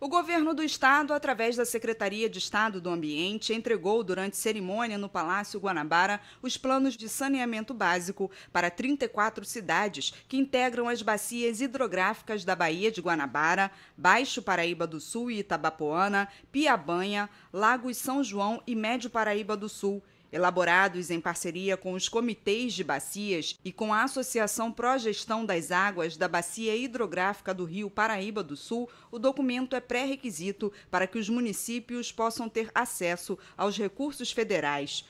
O governo do estado, através da Secretaria de Estado do Ambiente, entregou durante cerimônia no Palácio Guanabara os planos de saneamento básico para 34 cidades que integram as bacias hidrográficas da Baía de Guanabara, Baixo Paraíba do Sul e Itabapoana, Piabanha, Lagos São João e Médio Paraíba do Sul elaborados em parceria com os comitês de bacias e com a Associação Progestão das Águas da Bacia Hidrográfica do Rio Paraíba do Sul, o documento é pré-requisito para que os municípios possam ter acesso aos recursos federais.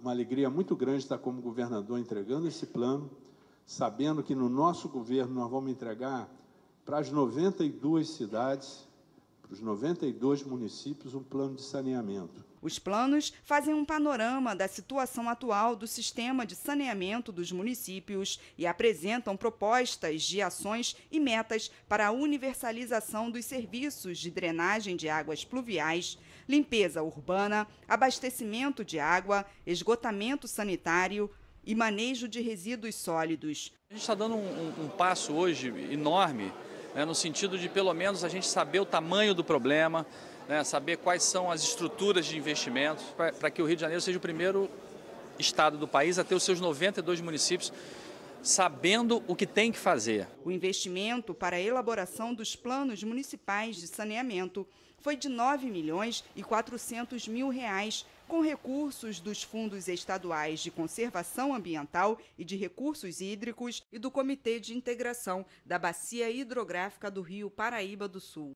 Uma alegria muito grande estar como governador entregando esse plano, sabendo que no nosso governo nós vamos entregar para as 92 cidades para os 92 municípios um plano de saneamento. Os planos fazem um panorama da situação atual do sistema de saneamento dos municípios e apresentam propostas de ações e metas para a universalização dos serviços de drenagem de águas pluviais, limpeza urbana, abastecimento de água, esgotamento sanitário e manejo de resíduos sólidos. A gente está dando um, um, um passo hoje enorme né, no sentido de pelo menos a gente saber o tamanho do problema, né, saber quais são as estruturas de investimentos, para que o Rio de Janeiro seja o primeiro estado do país a ter os seus 92 municípios sabendo o que tem que fazer. O investimento para a elaboração dos planos municipais de saneamento foi de 9 milhões e 400 mil reais com recursos dos Fundos Estaduais de Conservação Ambiental e de Recursos Hídricos e do Comitê de Integração da Bacia Hidrográfica do Rio Paraíba do Sul.